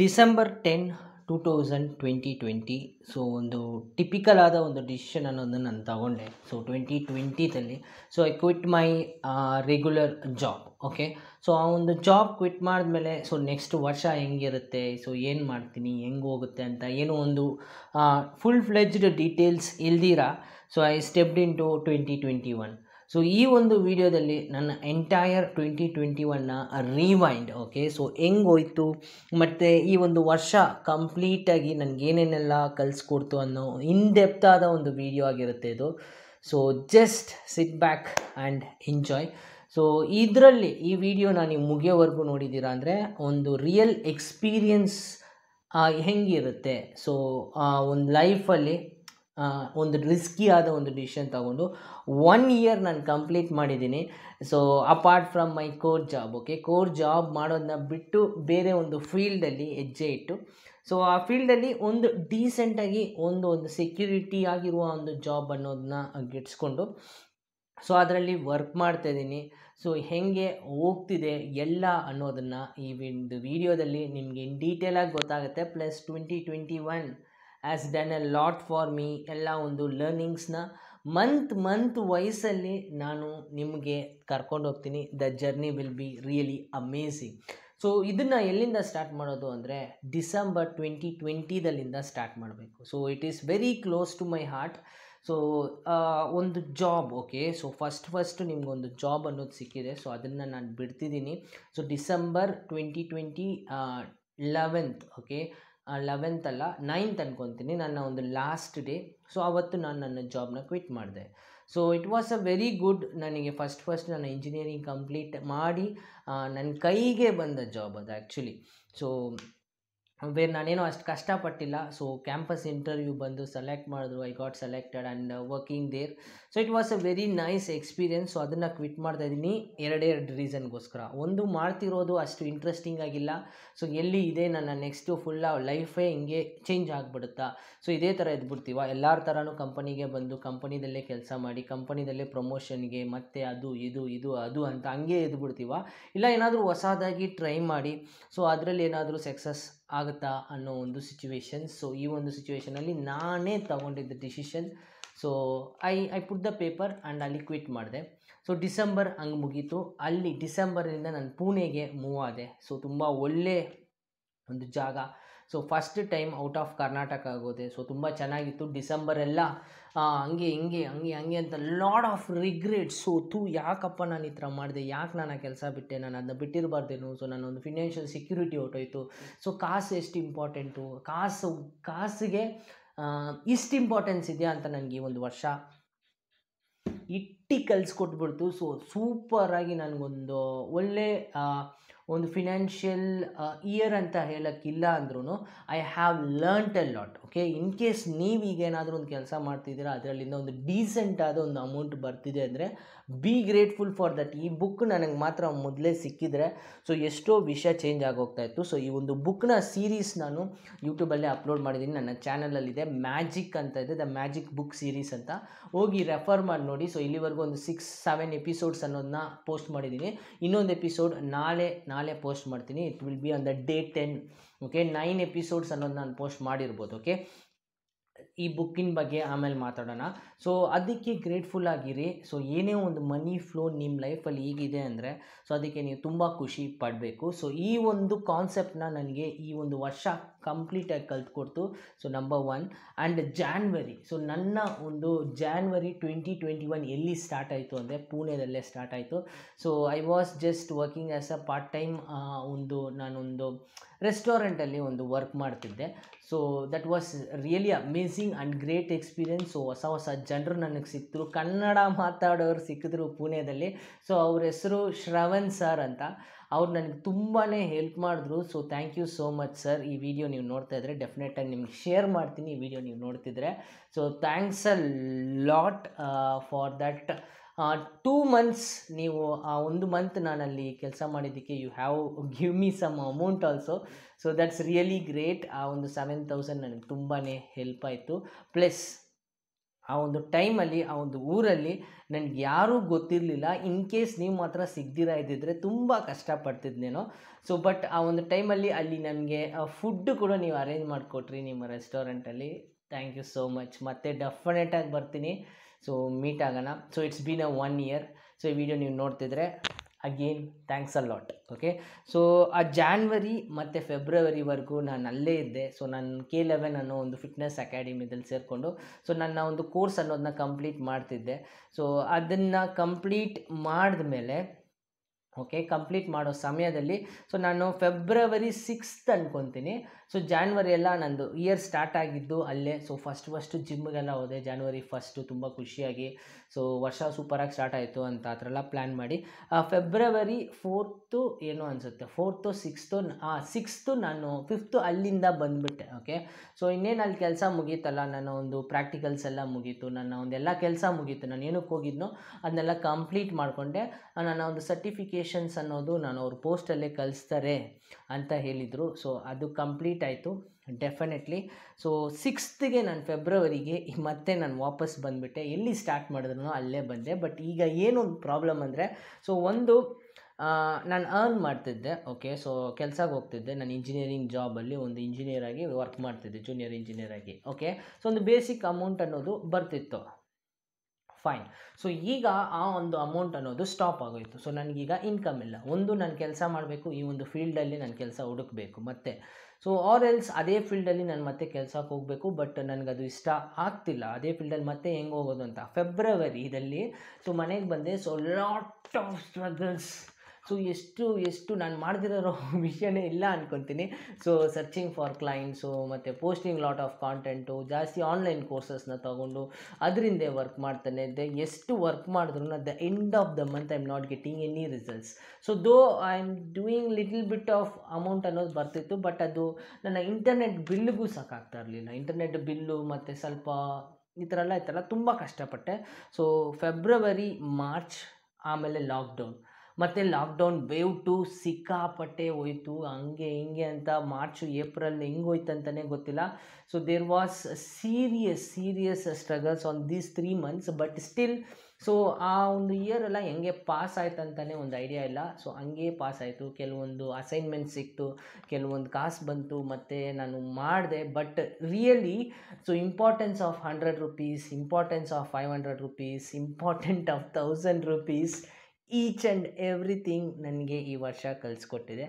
December ten two thousand twenty twenty so ಒಂದು typical ಆದ ಒಂದು ಡಿಸಿಷನ್ ಅನ್ನೋದನ್ನು ನಾನು ತಗೊಂಡೆ ಸೊ ಟ್ವೆಂಟಿ ಟ್ವೆಂಟಿದಲ್ಲಿ so I quit my regular job okay so ಆ ಒಂದು ಜಾಬ್ ಕ್ವಿಟ್ ಮಾಡಿದ್ಮೇಲೆ ಸೊ ನೆಕ್ಸ್ಟ್ ವರ್ಷ ಹೆಂಗಿರುತ್ತೆ ಸೊ ಏನು ಮಾಡ್ತೀನಿ ಹೆಂಗೆ ಹೋಗುತ್ತೆ ಅಂತ ಏನೋ ಒಂದು ಫುಲ್ ಫ್ಲೆಜ್ಡ್ ಡೀಟೇಲ್ಸ್ ಇಲ್ದಿರ so I stepped in to twenty twenty one so ಈ ಒಂದು ವಿಡಿಯೋದಲ್ಲಿ ನನ್ನ ಎಂಟೈರ್ ಟ್ವೆಂಟಿ ಟ್ವೆಂಟಿ ಒನ್ನ ರಿವೈಂಡ್ ಓಕೆ ಸೊ ಹೆಂಗೋಯ್ತು ಮತ್ತು ಈ ಒಂದು ವರ್ಷ ಕಂಪ್ಲೀಟಾಗಿ ನನಗೇನೇನೆಲ್ಲ ಕಲಿಸ್ಕೊಡ್ತು ಅನ್ನೋ ಇನ್ ಡೆಪ್ತಾದ ಒಂದು ವಿಡಿಯೋ ಆಗಿರುತ್ತೆ ಇದು so just sit back and enjoy so ಇದರಲ್ಲಿ ಈ ವಿಡಿಯೋನ ನೀವು ಮುಗಿಯೋವರೆಗೂ ನೋಡಿದ್ದೀರಾ ಅಂದರೆ ಒಂದು ರಿಯಲ್ ಎಕ್ಸ್ಪೀರಿಯನ್ಸ್ ಹೆಂಗಿರುತ್ತೆ ಸೊ ಒಂದು ಲೈಫಲ್ಲಿ ಒಂದು ರಿಸ್ಕಿ ಆದ ಒಂದು ಡಿಸಿಷನ್ ತಗೊಂಡು ಒನ್ ಇಯರ್ ನಾನು ಕಂಪ್ಲೀಟ್ ಮಾಡಿದ್ದೀನಿ so apart from my core job okay core job ಮಾಡೋದನ್ನ ಬಿಟ್ಟು ಬೇರೆ ಒಂದು ಫೀಲ್ಡಲ್ಲಿ ಹೆಜ್ಜೆ ಇಟ್ಟು ಸೊ ಆ ಫೀಲ್ಡಲ್ಲಿ ಒಂದು ಡೀಸೆಂಟಾಗಿ ಒಂದು ಒಂದು ಸೆಕ್ಯೂರಿಟಿ ಆಗಿರುವ ಒಂದು ಜಾಬ್ ಅನ್ನೋದನ್ನ ಗಿಟ್ಸ್ಕೊಂಡು ಸೊ ಅದರಲ್ಲಿ ವರ್ಕ್ ಮಾಡ್ತಾಯಿದ್ದೀನಿ ಸೊ ಹೇಗೆ ಹೋಗ್ತಿದೆ ಎಲ್ಲ ಅನ್ನೋದನ್ನು ಈ ಒಂದು ವಿಡಿಯೋದಲ್ಲಿ ನಿಮಗೆ ಇನ್ ಡೀಟೇಲಾಗಿ ಗೊತ್ತಾಗುತ್ತೆ plus twenty twenty one has done a lot for me ಎಲ್ಲ ಒಂದು ಲರ್ನಿಂಗ್ಸ್ನ ಮಂತ್ ಮಂತ್ ವಯಸ್ಸಲ್ಲಿ ನಾನು ನಿಮಗೆ ಕರ್ಕೊಂಡು ಹೋಗ್ತೀನಿ the journey will be really amazing so ಇದನ್ನು ಎಲ್ಲಿಂದ ಸ್ಟಾರ್ಟ್ ಮಾಡೋದು ಅಂದರೆ ಡಿಸೆಂಬರ್ ಟ್ವೆಂಟಿ ಟ್ವೆಂಟಿದಲ್ಲಿಂದ ಸ್ಟಾರ್ಟ್ ಮಾಡಬೇಕು so it is very close to my heart so ಒಂದು job okay so first first ನಿಮಗೊಂದು ಜಾಬ್ ಅನ್ನೋದು ಸಿಕ್ಕಿದೆ ಸೊ ಅದನ್ನು ನಾನು ಬಿಡ್ತಿದ್ದೀನಿ so December twenty twenty eleventh okay eleventh ಅಲ್ಲ ನೈನ್ತ್ ಅಂದ್ಕೊತೀನಿ ನನ್ನ ಒಂದು ಲಾಸ್ಟ್ ಡೇ ಸೊ ಅವತ್ತು ನಾನು ನನ್ನ ಜಾಬ್ನ ಕ್ವಿಟ್ ಮಾಡಿದೆ so it was a very good ನನಗೆ ಫಸ್ಟ್ ಫಸ್ಟ್ ನನ್ನ ಇಂಜಿನಿಯರಿಂಗ್ ಕಂಪ್ಲೀಟ್ ಮಾಡಿ ನನ್ನ ಕೈಗೆ ಬಂದ ಜಾಬ್ ಅದು ಆ್ಯಕ್ಚುಲಿ ಸೊ ಬೇರೆ ನಾನೇನೋ ಅಷ್ಟು ಕಷ್ಟಪಟ್ಟಿಲ್ಲ ಸೊ ಕ್ಯಾಂಪಸ್ ಇಂಟರ್ವ್ಯೂ ಬಂದು ಸೆಲೆಕ್ಟ್ ಮಾಡಿದ್ರು I got selected and working there so it was a very nice experience so ಅದನ್ನು ಕ್ವಿಟ್ ಮಾಡ್ತಾ ಇದ್ದೀನಿ ಎರಡೇ ಎರಡು ರೀಸನ್ಗೋಸ್ಕರ ಒಂದು ಮಾಡ್ತಿರೋದು ಅಷ್ಟು ಇಂಟ್ರೆಸ್ಟಿಂಗ್ ಆಗಿಲ್ಲ ಸೊ ಎಲ್ಲಿ ಇದೆ ನನ್ನ ನೆಕ್ಸ್ಟು ಫುಲ್ಲ ಲೈಫೇ ಹಿಂಗೆ ಚೇಂಜ್ ಆಗಿಬಿಡುತ್ತಾ ಸೊ ಇದೇ ಥರ ಇದ್ಬಿಡ್ತೀವ ಎಲ್ಲರ ಥರನೂ ಕಂಪನಿಗೆ ಬಂದು ಕಂಪನಿದಲ್ಲೇ ಕೆಲಸ ಮಾಡಿ ಕಂಪನಿದಲ್ಲೇ ಪ್ರಮೋಷನ್ಗೆ ಮತ್ತು ಅದು ಇದು ಇದು ಅದು ಅಂತ ಹಂಗೆ ಇದ್ಬಿಡ್ತೀವ ಇಲ್ಲ ಏನಾದರೂ ಹೊಸದಾಗಿ ಟ್ರೈ ಮಾಡಿ ಸೊ ಅದರಲ್ಲಿ ಏನಾದರೂ ಸಕ್ಸಸ್ ಆಗುತ್ತಾ ಅನ್ನೋ ಒಂದು ಸಿಚುವೇಶನ್ ಸೊ ಈ ಒಂದು ಸಿಚುವೇಶನಲ್ಲಿ ನಾನೇ ತಗೊಂಡಿದ್ದ decision so I I put the paper and ಅಲ್ಲಿ ಕ್ವಿಟ್ ಮಾಡಿದೆ ಸೊ ಡಿಸೆಂಬರ್ ಹಂಗೆ ಮುಗೀತು ಅಲ್ಲಿ ಡಿಸೆಂಬರಿಂದ ನಾನು ಪುಣೆಗೆ ಮೂವ್ ಆದೆ ಸೊ ತುಂಬ ಒಳ್ಳೆಯ ಒಂದು ಜಾಗ so first time out of Karnataka ಆಗೋದೆ ಸೊ ತುಂಬ ಚೆನ್ನಾಗಿತ್ತು ಡಿಸೆಂಬರೆಲ್ಲ ಹಂಗೆ ಹಿಂಗೆ ಹಂಗೆ ಹಂಗೆ ಅಂತ ಲಾಡ್ ಆಫ್ ರಿಗ್ರೆಟ್ಸ್ ಸೊ ತೂ ಯಾಕಪ್ಪ ನಾನು ಈ ಥರ ಮಾಡಿದೆ ಯಾಕೆ ನಾನು ಆ ಕೆಲಸ ಬಿಟ್ಟೆ ನಾನು ಅದನ್ನ ಬಿಟ್ಟಿರಬಾರ್ದೇನು ಸೊ ನಾನೊಂದು ಫಿನಾನ್ಷಿಯಲ್ ಸೆಕ್ಯೂರಿಟಿ ಹೊಟ್ಟೋಯ್ತು ಸೊ ಕಾಸು ಎಷ್ಟು ಇಂಪಾರ್ಟೆಂಟು ಕಾಸು ಕಾಸಿಗೆ ಇಷ್ಟು ಇಂಪಾರ್ಟೆನ್ಸ್ ಇದೆಯಾ ಅಂತ ನನಗೆ ಈ ಒಂದು ವರ್ಷ ಇಟ್ಟಿ ಕಲಿಸ್ಕೊಟ್ಬಿಡ್ತು ಸೊ ಸೂಪರಾಗಿ ನನಗೊಂದು ಒಳ್ಳೆ ಒಂದು ಫಿನಾನ್ಷಿಯಲ್ ಇಯರ್ ಅಂತ ಹೇಳೋಕ್ಕಿಲ್ಲ ಅಂದ್ರೂ I have learnt a lot okay in case ಈಗ ಏನಾದರೂ ಒಂದು ಕೆಲಸ ಮಾಡ್ತಿದ್ದೀರಾ ಅದರಲ್ಲಿಂದ ಒಂದು ಡೀಸೆಂಟ್ ಆದ ಒಂದು ಅಮೌಂಟ್ ಬರ್ತಿದೆ ಅಂದರೆ ಬಿ ಗ್ರೇಟ್ಫುಲ್ ಫಾರ್ ದಟ್ ಈ ಬುಕ್ ನನಗೆ ಮಾತ್ರ ಮೊದಲೇ ಸಿಕ್ಕಿದರೆ ಸೊ ಎಷ್ಟೋ ವಿಷಯ ಚೇಂಜ್ ಆಗೋಗ್ತಾ ಇತ್ತು ಸೊ ಈ ಒಂದು ಬುಕ್ನ ಸೀರೀಸ್ ನಾನು ಯೂಟ್ಯೂಬಲ್ಲೇ ಅಪ್ಲೋಡ್ ಮಾಡಿದ್ದೀನಿ ನನ್ನ ಚಾನಲಲ್ಲಿದೆ ಮ್ಯಾಜಿಕ್ ಅಂತ ಇದೆ ದ ಮ್ಯಾಜಿಕ್ ಬುಕ್ ಸೀರೀಸ್ ಅಂತ ಹೋಗಿ ರೆಫರ್ ಮಾಡಿ ನೋಡಿ ಸೊ ಇಲ್ಲಿವರೆಗೂ ಒಂದು ಸಿಕ್ಸ್ ಸೆವೆನ್ ಎಪಿಸೋಡ್ಸ್ ಅನ್ನೋದನ್ನ ಪೋಸ್ಟ್ ಮಾಡಿದ್ದೀನಿ ಇನ್ನೊಂದು ಎಪಿಸೋಡ್ ನಾಳೆ ನಾಳೆ ಪೋಸ್ಟ್ ಮಾಡ್ತೀನಿ it will be on the day ten okay nine episodes ಅನ್ನೋದು ನಾನು ಪೋಸ್ಟ್ ಮಾಡಿರ್ಬೋದು ಓಕೆ ಈ ಬುಕ್ಕಿನ ಬಗ್ಗೆ ಆಮೇಲೆ ಮಾತಾಡೋಣ ಸೊ ಅದಕ್ಕೆ ಗ್ರೇಟ್ಫುಲ್ ಆಗಿರಿ ಸೊ ಏನೇ ಒಂದು ಮನಿ ಫ್ಲೋ ನಿಮ್ಮ ಲೈಫಲ್ಲಿ ಈಗಿದೆ ಅಂದರೆ ಸೊ ಅದಕ್ಕೆ ನೀವು ತುಂಬ ಖುಷಿ ಪಡಬೇಕು ಸೊ ಈ ಒಂದು ಕಾನ್ಸೆಪ್ಟನ್ನ ನನಗೆ ಈ ಒಂದು ವರ್ಷ ಕಂಪ್ಲೀಟಾಗಿ ಕಲ್ತ್ಕೊಡ್ತು so number one and January so ನನ್ನ ಒಂದು ಜಾನ್ವರಿ ಟ್ವೆಂಟಿ ಟ್ವೆಂಟಿ ಒನ್ ಎಲ್ಲಿ ಸ್ಟಾರ್ಟ್ ಆಯಿತು ಅಂದರೆ ಪುಣೆದಲ್ಲೇ ಸ್ಟಾರ್ಟ್ ಆಯಿತು so I was just working as a part time ಒಂದು ನಾನೊಂದು ರೆಸ್ಟೋರೆಂಟಲ್ಲಿ ಒಂದು ವರ್ಕ್ ಮಾಡ್ತಿದ್ದೆ so that was really amazing and great experience so ಹೊಸ ಹೊಸ ಜನರು ನನಗೆ ಸಿಕ್ತರು ಕನ್ನಡ ಮಾತಾಡೋರು ಸಿಕ್ಕಿದ್ರು ಪುಣೆಯಲ್ಲಿ ಸೊ ಅವ್ರ ಹೆಸರು ಶ್ರವಣ್ ಸರ್ ಅಂತ ಅವ್ರು ನನಗೆ ತುಂಬಾ ಹೆಲ್ಪ್ ಮಾಡಿದ್ರು so thank you so much sir ಈ ವಿಡಿಯೋ ನೀವು ನೋಡ್ತಾ ಇದ್ರೆ ಡೆಫಿನೆಟಾಗಿ ನಿಮ್ಗೆ ಶೇರ್ ಮಾಡ್ತೀನಿ ಈ ವಿಡಿಯೋ ನೀವು ನೋಡ್ತಿದ್ರೆ so thanks a lot for that two months ನೀವು ಆ ಒಂದು ಮಂತ್ ನಾನಲ್ಲಿ ಕೆಲಸ ಮಾಡಿದ್ದಕ್ಕೆ you have give me some amount also so that's really great ಆ ಒಂದು ಸೆವೆನ್ ತೌಸಂಡ್ ನನಗೆ ತುಂಬಾ ಹೆಲ್ಪ್ ಆಯಿತು ಪ್ಲಸ್ ಆ ಒಂದು ಟೈಮಲ್ಲಿ ಆ ಒಂದು ಊರಲ್ಲಿ ನನಗೆ ಯಾರೂ ಗೊತ್ತಿರಲಿಲ್ಲ ಇನ್ ಕೇಸ್ ನೀವು ಮಾತ್ರ ಸಿಗ್ದಿರಾ ಇದ್ದಿದ್ರೆ ತುಂಬ ನೀನು ಸೊ ಬಟ್ ಆ ಒಂದು ಟೈಮಲ್ಲಿ ಅಲ್ಲಿ ನನಗೆ ಫುಡ್ ಕೂಡ ನೀವು ಅರೇಂಜ್ ಮಾಡಿಕೊಟ್ರಿ ನಿಮ್ಮ ರೆಸ್ಟೋರೆಂಟಲ್ಲಿ ಥ್ಯಾಂಕ್ ಯು ಸೋ ಮಚ್ ಮತ್ತೆ ಡೆಫಿನೆಟಾಗಿ ಬರ್ತೀನಿ ಸೊ ಮೀಟ್ ಆಗೋಣ so it's been a one year so ಈ ವಿಡಿಯೋ ನೀವು ನೋಡ್ತಿದ್ರೆ again thanks a lot okay so ಆ ಜಾನ್ವರಿ ಮತ್ತು ಫೆಬ್ರವರಿವರೆಗೂ ನಾನು ಅಲ್ಲೇ ಇದ್ದೆ ಸೊ ನಾನು ಕೆ ಲೆವೆನ್ ಅನ್ನೋ ಒಂದು ಫಿಟ್ನೆಸ್ ಅಕಾಡೆಮಿದಲ್ಲಿ ಸೇರಿಕೊಂಡು ಸೊ ನನ್ನ ಒಂದು ಕೋರ್ಸ್ ಅನ್ನೋದನ್ನ ಕಂಪ್ಲೀಟ್ ಮಾಡ್ತಿದ್ದೆ ಸೊ ಅದನ್ನು ಕಂಪ್ಲೀಟ್ ಮಾಡಿದ ಮೇಲೆ ಓಕೆ ಕಂಪ್ಲೀಟ್ ಮಾಡೋ ಸಮಯದಲ್ಲಿ ಸೊ ನಾನು ಫೆಬ್ರವರಿ ಸಿಕ್ಸ್ತ್ ಅಂದ್ಕೊತೀನಿ ಸೊ ಜಾನ್ವರಿ ಎಲ್ಲ ನಂದು ಇಯರ್ ಸ್ಟಾರ್ಟ್ ಆಗಿದ್ದು ಅಲ್ಲೇ ಸೊ ಫಸ್ಟ್ ಫಸ್ಟು ಜಿಮ್ಗೆಲ್ಲ ಹೋದೆ ಜಾನ್ವರಿ ಫಸ್ಟು ತುಂಬ ಖುಷಿಯಾಗಿ ಸೊ ವರ್ಷ ಸೂಪರಾಗಿ ಸ್ಟಾರ್ಟ್ ಆಯಿತು ಅಂತ ಆ ಪ್ಲ್ಯಾನ್ ಮಾಡಿ ಫೆಬ್ರವರಿ ಫೋರ್ತು ಏನು ಅನಿಸುತ್ತೆ ಫೋರ್ತು ಸಿಕ್ಸ್ತು ಸಿಕ್ಸ್ತು ನಾನು ಫಿಫ್ತು ಅಲ್ಲಿಂದ ಬಂದುಬಿಟ್ಟೆ ಓಕೆ ಸೊ ಇನ್ನೇನು ಅಲ್ಲಿ ಕೆಲಸ ಮುಗೀತಲ್ಲ ನನ್ನ ಒಂದು ಪ್ರಾಕ್ಟಿಕಲ್ಸ್ ಎಲ್ಲ ಮುಗೀತು ನನ್ನ ಒಂದೆಲ್ಲ ಕೆಲಸ ಮುಗೀತು ನಾನು ಏನಕ್ಕೆ ಹೋಗಿದ್ನೋ ಅದನ್ನೆಲ್ಲ ಕಂಪ್ಲೀಟ್ ಮಾಡಿಕೊಂಡೆ ನನ್ನ ಒಂದು ಸರ್ಟಿಫಿಕೇಷನ್ಸ್ ಅನ್ನೋದು ನಾನು ಅವ್ರ ಪೋಸ್ಟಲ್ಲೇ ಕಲಿಸ್ತಾರೆ ಅಂತ ಹೇಳಿದರು ಸೊ ಅದು ಕಂಪ್ಲೀಟ್ ಆಯಿತು ಡೆಫಿನೆಟ್ಲಿ ಸೊ ಸಿಕ್ಸ್ತ್ಗೆ ನಾನು ಫೆಬ್ರವರಿಗೆ ಮತ್ತೆ ನಾನು ವಾಪಸ್ ಬಂದುಬಿಟ್ಟೆ ಎಲ್ಲಿ ಸ್ಟಾರ್ಟ್ ಮಾಡಿದ್ರು ಅಲ್ಲೇ ಬಂದೆ ಬಟ್ ಈಗ ಏನು ಪ್ರಾಬ್ಲಮ್ ಅಂದರೆ ಸೊ ಒಂದು ನಾನು ಅರ್ನ್ ಮಾಡ್ತಿದ್ದೆ ಓಕೆ ಸೊ ಕೆಲ್ಸಕ್ಕೆ ಹೋಗ್ತಿದ್ದೆ ನಾನು ಇಂಜಿನಿಯರಿಂಗ್ ಜಾಬಲ್ಲಿ ಒಂದು ಇಂಜಿನಿಯರ್ ಆಗಿ ವರ್ಕ್ ಮಾಡ್ತಿದ್ದೆ ಜೂನಿಯರ್ ಇಂಜಿನಿಯರ್ ಆಗಿ ಓಕೆ ಸೊ ಒಂದು ಬೇಸಿಕ್ ಅಮೌಂಟ್ ಅನ್ನೋದು ಬರ್ತಿತ್ತು ಫೈನ್ ಸೊ ಈಗ ಆ ಒಂದು ಅಮೌಂಟ್ ಅನ್ನೋದು ಸ್ಟಾಪ್ ಆಗೋಯಿತು ಸೊ ನನಗೀಗ ಇನ್ಕಮ್ ಇಲ್ಲ ಒಂದು ನಾನು ಕೆಲಸ ಮಾಡಬೇಕು ಈ ಒಂದು ಫೀಲ್ಡಲ್ಲಿ ನಾನು ಕೆಲಸ ಹುಡುಕಬೇಕು ಮತ್ತೆ ಸೊ ಆರ್ ಎಲ್ಸ್ ಅದೇ ಫೀಲ್ಡಲ್ಲಿ ನಾನು ಮತ್ತೆ ಕೆಲಸಕ್ಕೆ ಹೋಗಬೇಕು ಬಟ್ ನನಗದು ಇಷ್ಟ ಆಗ್ತಿಲ್ಲ ಅದೇ ಫೀಲ್ಡಲ್ಲಿ ಮತ್ತೆ ಹೆಂಗೆ ಹೋಗೋದು ಅಂತ ಇದರಲ್ಲಿ ಸೊ ಮನೆಗೆ ಬಂದೆ so lot of struggles so ಎಷ್ಟು ಎಷ್ಟು ನಾನು ಮಾಡ್ತಿರೋ ವಿಷಯನೇ ಇಲ್ಲ ಅಂದ್ಕೊತೀನಿ ಸೊ ಸರ್ಚಿಂಗ್ ಫಾರ್ ಕ್ಲೈಂಟ್ಸು ಮತ್ತು ಪೋಸ್ಟಿಂಗ್ ಲಾಟ್ ಆಫ್ ಕಾಂಟೆಂಟು ಜಾಸ್ತಿ ಆನ್ಲೈನ್ ಕೋರ್ಸಸ್ನ ತೊಗೊಂಡು ಅದರಿಂದೇ ವರ್ಕ್ ಮಾಡ್ತಾನೆ ದ ಎಷ್ಟು ವರ್ಕ್ ಮಾಡಿದ್ರು at the end of the month I am not getting any results so though I am doing little bit of amount ಅನ್ನೋದು ಬರ್ತಿತ್ತು ಬಟ್ ಅದು ನನ್ನ ಇಂಟರ್ನೆಟ್ ಬಿಲ್ಗೂ ಸಾಕಾಗ್ತಾ ಇರಲಿಲ್ಲ ಇಂಟರ್ನೆಟ್ ಬಿಲ್ಲು ಮತ್ತು ಸ್ವಲ್ಪ ಈ ಥರ ಎಲ್ಲ ಇತ್ತಲ್ಲ ತುಂಬ ಕಷ್ಟಪಟ್ಟೆ ಸೊ ಫೆಬ್ರವರಿ ಮಾರ್ಚ್ ಆಮೇಲೆ ಲಾಕ್ಡೌನ್ ಮತ್ತು ಲಾಕ್ಡೌನ್ ವೇವ್ ಟು ಸಿಕ್ಕಾಪಟ್ಟೆ ಹೋಯಿತು ಹಂಗೆ ಹಿಂಗೆ ಅಂತ ಮಾರ್ಚು ಏಪ್ರಿಲ್ ಹೆಂಗೆ ಅಂತಲೇ ಗೊತ್ತಿಲ್ಲ so there was serious serious struggles on these three months but still so ಆ ಒಂದು ಇಯರೆಲ್ಲ ಹೆಂಗೆ ಪಾಸ್ ಆಯ್ತು ಅಂತಲೇ ಒಂದು ಐಡಿಯಾ ಇಲ್ಲ ಸೊ ಹಂಗೆ ಪಾಸ್ ಆಯಿತು ಕೆಲವೊಂದು ಅಸೈನ್ಮೆಂಟ್ ಸಿಕ್ತು ಕೆಲವೊಂದು ಕಾಸು ಬಂತು ಮತ್ತು ನಾನು ಮಾಡಿದೆ but really so importance of hundred rupees importance of five hundred rupees important of thousand rupees each and everything ನನಗೆ ಈ ವರ್ಷ ಕಲಿಸ್ಕೊಟ್ಟಿದೆ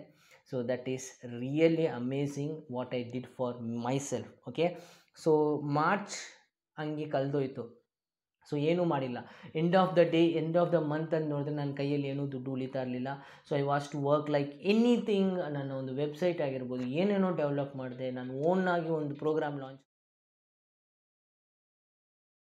so that is really amazing what I did for myself okay so March ಹಂಗೆ ಕಳೆದೋಯ್ತು so ಏನೂ ಮಾಡಿಲ್ಲ end of the day end of the month ಅಂತ ನೋಡಿದ್ರೆ ನನ್ನ ಕೈಯಲ್ಲಿ ಏನೂ ದುಡ್ಡು ಉಳಿತಾ ಇರಲಿಲ್ಲ so I was to work like anything ನನ್ನ ಒಂದು ವೆಬ್ಸೈಟ್ ಆಗಿರ್ಬೋದು ಏನೇನೋ ಡೆವಲಪ್ ಮಾಡಿದೆ ನಾನು ಓನ್ ಆಗಿ ಒಂದು ಪ್ರೋಗ್ರಾಮ್ ಲಾಂಚ್